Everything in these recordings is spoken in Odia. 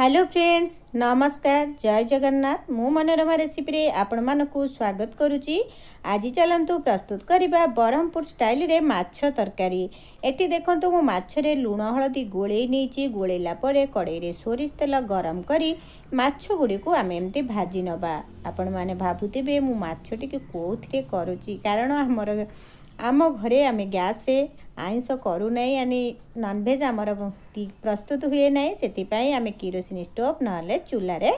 হ্যালো ফ্রেন্ডস নমস্কার জয় জগন্নাথ মু মনোরমা রেসিপিরে আপনার স্বাগত করুচি আজি চালু প্রস্তুত করা ব্রহ্মপুর স্টাইলরে মাছ তরকারি এটি দেখুন মু মাছরে লুণ হলদি গোলাই নিয়েছি গোলাইলা পরে কড়াইরে সোরিষ তেল গরম করে মাছগুড়ি আমি এমতি ভাজি নবা আপন মানে ভাবুবে মু মাছটিকে কোথায় করুচি কারণ আমার ଆମ ଘରେ ଆମେ ଗ୍ୟାସ୍ରେ ଆଇଁଷ କରୁନାହିଁ ଆନି ନନଭେଜ୍ ଆମର ପ୍ରସ୍ତୁତ ହୁଏ ନାହିଁ ସେଥିପାଇଁ ଆମେ କିରୋସିନି ଷ୍ଟୋଭ୍ ନହେଲେ ଚୁଲାରେ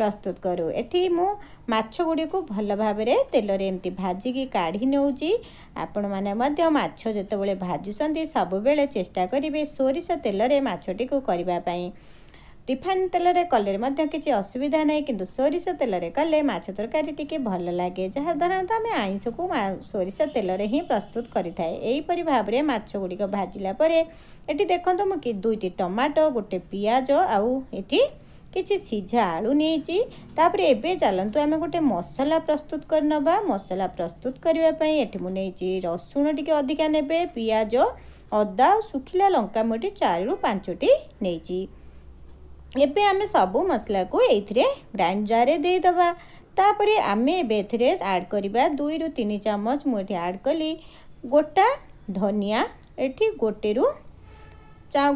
ପ୍ରସ୍ତୁତ କରୁ ଏଠି ମୁଁ ମାଛ ଗୁଡ଼ିକୁ ଭଲ ଭାବରେ ତେଲରେ ଏମିତି ଭାଜିକି କାଢ଼ି ନେଉଛି ଆପଣମାନେ ମଧ୍ୟ ମାଛ ଯେତେବେଳେ ଭାଜୁଛନ୍ତି ସବୁବେଳେ ଚେଷ୍ଟା କରିବେ ସୋରିଷ ତେଲରେ ମାଛଟିକୁ କରିବା ପାଇଁ रिफाइन तेल कले कि असुविधा ना कि सोरस तेल कले मरकारी टी भल लगे जहा साधारण आम आईस को सोरस तेल हिं प्रस्तुत करपरी भाव में मछगुड़ी भाजला देखु मुझे दुईट टमाटो गोटे पिज आठ किसी सीझा आलु नहींपर एवे चलत आम गोटे मसला प्रस्तुत कर नवा मसला प्रस्तुत करने मुझे रसुण टी अधिका ने पिज अदा शुखिला लंका मुझे चारु पांचटी नहीं ଏବେ ଆମେ ସବୁ ମସଲାକୁ ଏଇଥିରେ ଗ୍ରାଇଣ୍ଡ ଜାର୍ରେ ଦେଇଦେବା ତାପରେ ଆମେ ଏବେ ଏଥିରେ ଆଡ଼୍ କରିବା ଦୁଇରୁ ତିନି ଚାମଚ ମୁଁ ଏଠି ଆଡ଼୍ କଲି ଗୋଟା ଧନିଆ ଏଠି ଗୋଟେରୁ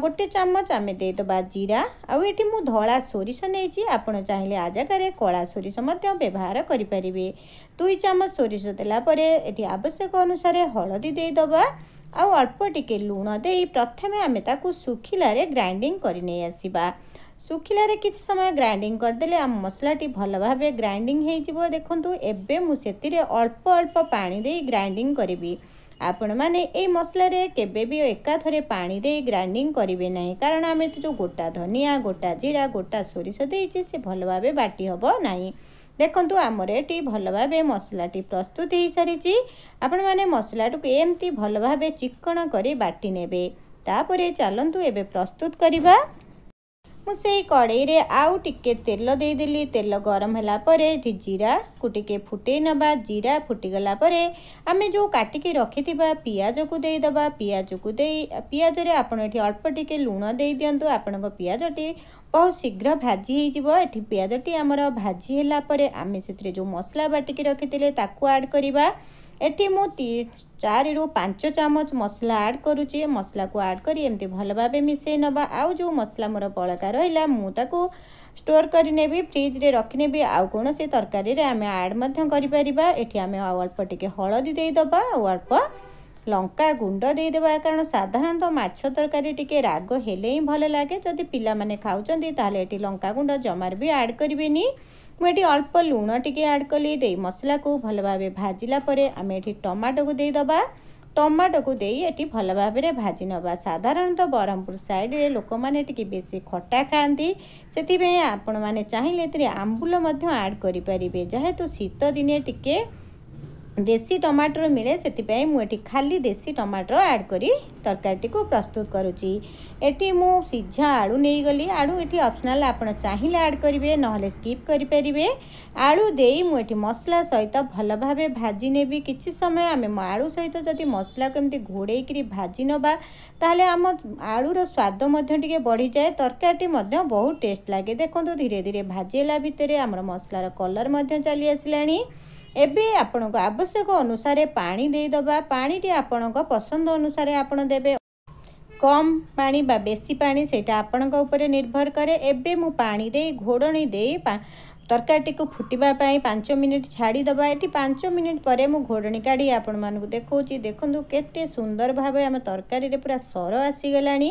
ଗୋଟେ ଚାମଚ ଆମେ ଦେଇଦେବା ଜିରା ଆଉ ଏଠି ମୁଁ ଧଳା ସୋରିଷ ନେଇଛି ଆପଣ ଚାହିଁଲେ ଆ ଜାଗାରେ କଳା ସୋରିଷ ମଧ୍ୟ ବ୍ୟବହାର କରିପାରିବେ ଦୁଇ ଚାମଚ ସୋରିଷ ଦେଲା ପରେ ଏଠି ଆବଶ୍ୟକ ଅନୁସାରେ ହଳଦୀ ଦେଇଦେବା ଆଉ ଅଳ୍ପ ଟିକେ ଲୁଣ ଦେଇ ପ୍ରଥମେ ଆମେ ତାକୁ ଶୁଖିଲାରେ ଗ୍ରାଇଣ୍ଡିଂ କରି ନେଇ ଆସିବା শুখিলারে কিছু সময় গ্রাইন্ডিং করেদেলে আম মশলাটি ভালোভাবে গ্রাইন্ডিং হয়েযিব দেখন্তু এবে মু সেতিরে অল্প অল্প পানি দেই গ্রাইন্ডিং করিবি ଆପଣମାନେ ଏଇ ମସଲାରେ କେବେ ବି ଏକାଥରେ ପାଣି ଦେଇ ଗ୍ରାଇଣ୍ଡିଙ୍ଗ କରିବେ ନାହିଁ କାରଣ ଆମେ ତ ଯେଉଁ ଗୋଟା ଧନିଆ ଗୋଟା ଜିରା ଗୋଟା ସୋରିଷ ଦେଇଛେ ସେ ଭଲ ଭାବେ ବାଟି ହେବ ନାହିଁ ଦେଖନ୍ତୁ ଆମର ଏଠି ଭଲ ଭାବେ ମସଲାଟି ପ୍ରସ୍ତୁତ ହୋଇସାରିଛି ଆପଣମାନେ ମସଲାଟିକୁ ଏମିତି ଭଲ ଭାବେ ଚିକ୍କଣ କରି ବାଟି ନେବେ ତାପରେ ଚାଲନ୍ତୁ ଏବେ ପ୍ରସ୍ତୁତ କରିବା ମୁଁ ସେଇ କଡ଼େଇରେ ଆଉ ଟିକେ ତେଲ ଦେଇଦେଲି ତେଲ ଗରମ ହେଲା ପରେ ଏଠି ଜିରାକୁ ଟିକେ ଫୁଟେଇ ନେବା ଜିରା ଫୁଟିଗଲା ପରେ ଆମେ ଯେଉଁ କାଟିକି ରଖିଥିବା ପିଆଜକୁ ଦେଇଦେବା ପିଆଜକୁ ଦେଇ ପିଆଜରେ ଆପଣ ଏଠି ଅଳ୍ପ ଟିକେ ଲୁଣ ଦେଇଦିଅନ୍ତୁ ଆପଣଙ୍କ ପିଆଜଟି ବହୁତ ଶୀଘ୍ର ଭାଜି ହେଇଯିବ ଏଠି ପିଆଜଟି ଆମର ଭାଜି ହେଲା ପରେ ଆମେ ସେଥିରେ ଯେଉଁ ମସଲା ବାଟିକି ରଖିଥିଲେ ତାକୁ ଆଡ଼୍ କରିବା ଏଠି ମୁଁ ଚାରିରୁ ପାଞ୍ଚ ଚାମଚ ମସଲା ଆଡ଼୍ କରୁଛି ମସଲାକୁ ଆଡ଼୍ କରି ଏମିତି ଭଲ ଭାବେ ମିଶାଇ ନେବା ଆଉ ଯେଉଁ ମସଲା ମୋର ବଳକା ରହିଲା ମୁଁ ତାକୁ ଷ୍ଟୋର୍ କରିନେବି ଫ୍ରିଜ୍ରେ ରଖିନେବି ଆଉ କୌଣସି ତରକାରୀରେ ଆମେ ଆଡ଼୍ ମଧ୍ୟ କରିପାରିବା ଏଠି ଆମେ ଆଉ ଅଳ୍ପ ଟିକେ ହଳଦୀ ଦେଇଦେବା ଆଉ ଅଳ୍ପ ଲଙ୍କା ଗୁଣ୍ଡ ଦେଇଦେବା କାରଣ ସାଧାରଣତଃ ମାଛ ତରକାରୀ ଟିକେ ରାଗ ହେଲେ ହିଁ ଭଲ ଲାଗେ ଯଦି ପିଲାମାନେ ଖାଉଛନ୍ତି ତାହେଲେ ଏଠି ଲଙ୍କା ଗୁଣ୍ଡ ଜମାରୁ ବି ଆଡ଼୍ କରିବେନି ମୁଁ ଏଠି ଅଳ୍ପ ଲୁଣ ଟିକେ ଆଡ଼୍ କଲି ଦେଇ ମସଲାକୁ ଭଲ ଭାବେ ଭାଜିଲା ପରେ ଆମେ ଏଠି ଟମାଟୋକୁ ଦେଇଦେବା ଟମାଟୋକୁ ଦେଇ ଏଠି ଭଲ ଭାବରେ ଭାଜି ନେବା ସାଧାରଣତଃ ବ୍ରହ୍ମପୁର ସାଇଡ଼ରେ ଲୋକମାନେ ଟିକେ ବେଶୀ ଖଟା ଖାଆନ୍ତି ସେଥିପାଇଁ ଆପଣମାନେ ଚାହିଁଲେ ଏଥିରେ ଆମ୍ବୁଲ ମଧ୍ୟ ଆଡ଼୍ କରିପାରିବେ ଯେହେତୁ ଶୀତ ଦିନେ ଟିକେ ଦେଶୀ ଟମାଟର ମିଳେ ସେଥିପାଇଁ ମୁଁ ଏଠି ଖାଲି ଦେଶୀ ଟମାଟର ଆଡ଼୍ କରି ତରକାରୀଟିକୁ ପ୍ରସ୍ତୁତ କରୁଛି ଏଠି ମୁଁ ସିଝା ଆଳୁ ନେଇଗଲି ଆଳୁ ଏଠି ଅପ୍ସନାଲ୍ ଆପଣ ଚାହିଁଲେ ଆଡ଼୍ କରିବେ ନହେଲେ ସ୍କିପ୍ କରିପାରିବେ ଆଳୁ ଦେଇ ମୁଁ ଏଠି ମସଲା ସହିତ ଭଲ ଭାବେ ଭାଜି ନେବି କିଛି ସମୟ ଆମେ ଆଳୁ ସହିତ ଯଦି ମସଲା କେମିତି ଘୋଡ଼େଇକିରି ଭାଜି ନେବା ତାହେଲେ ଆମ ଆଳୁର ସ୍ୱାଦ ମଧ୍ୟ ଟିକିଏ ବଢ଼ିଯାଏ ତରକାରୀଟି ମଧ୍ୟ ବହୁତ ଟେଷ୍ଟ ଲାଗେ ଦେଖନ୍ତୁ ଧୀରେ ଧୀରେ ଭାଜିଲା ଭିତରେ ଆମର ମସଲାର କଲର୍ ମଧ୍ୟ ଚାଲି ଆସିଲାଣି ଏବେ ଆପଣଙ୍କ ଆବଶ୍ୟକ ଅନୁସାରେ ପାଣି ଦେଇଦେବା ପାଣିଟି ଆପଣଙ୍କ ପସନ୍ଦ ଅନୁସାରେ ଆପଣ ଦେବେ କମ୍ ପାଣି ବା ବେଶୀ ପାଣି ସେଇଟା ଆପଣଙ୍କ ଉପରେ ନିର୍ଭର କରେ ଏବେ ମୁଁ ପାଣି ଦେଇ ଘୋଡ଼ଣି ଦେଇ ତରକାରୀଟିକୁ ଫୁଟିବା ପାଇଁ ପାଞ୍ଚ ମିନିଟ୍ ଛାଡ଼ିଦେବା ଏଠି ପାଞ୍ଚ ମିନିଟ୍ ପରେ ମୁଁ ଘୋଡ଼ଣୀ କାଢ଼ି ଆପଣମାନଙ୍କୁ ଦେଖାଉଛି ଦେଖନ୍ତୁ କେତେ ସୁନ୍ଦର ଭାବେ ଆମ ତରକାରୀରେ ପୁରା ସର ଆସିଗଲାଣି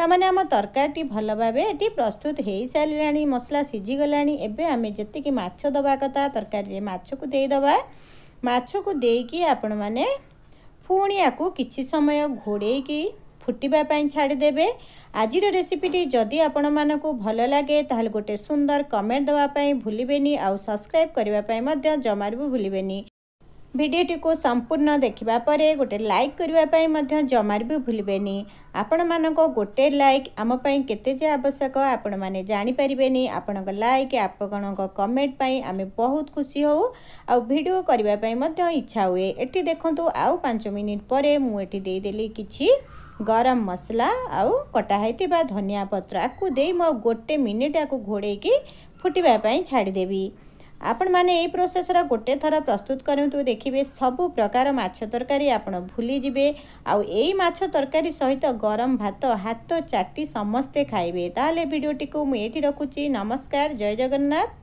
ତାମାନେ ଆମ ତରକାରୀଟି ଭଲ ଭାବେ ଏଠି ପ୍ରସ୍ତୁତ ହୋଇସାରିଲାଣି ମସଲା ସିଝିଗଲାଣି ଏବେ ଆମେ ଯେତିକି ମାଛ ଦେବା କଥା ତରକାରୀରେ ମାଛକୁ ଦେଇଦେବା ମାଛକୁ ଦେଇକି ଆପଣମାନେ ପୁଣି ଆକୁ କିଛି ସମୟ ଘୋଡ଼େଇକି ফুটবা পাই ছাড় দেবে আজির রেসিপিটি যদি আপনার ভাল লাগে তাহলে গোটে সুন্দর কমেন্ট দেওয়া ভুলবে আউ সবসক্রাইব করা জমার ভুলবে ভিডিওটি সম্পূর্ণ দেখা পরে গোটে লাইক করা জমার ভুলবে আপনার গোটে লাইক আমি কেতে যে আবশ্যক আপনার জাঁপারে আপনার লাইক আপনার কমেন্ট পাই আমি বহুত খুশি হো আিডিও করা ইচ্ছা হুয়ে এটি দেখুন আউ পাঁচ মিনিট পরে মু এটি দিয়েদেলি কিছু गरम मसला आउ धनिया पत्र यु म गोटे घोड़े मिनटा घोडैक फुटिप छाडिदेबि आप प्रोसेस र गोटे थर प्रस्तुत कि सब प्रकार माछ तरकारी आप भुली आउँछ तरकारी सहित गरम भात चाटी समस्ते हात चाटि समस्तै को भिडियो रखुची नमस्कार जय जगन्नाथ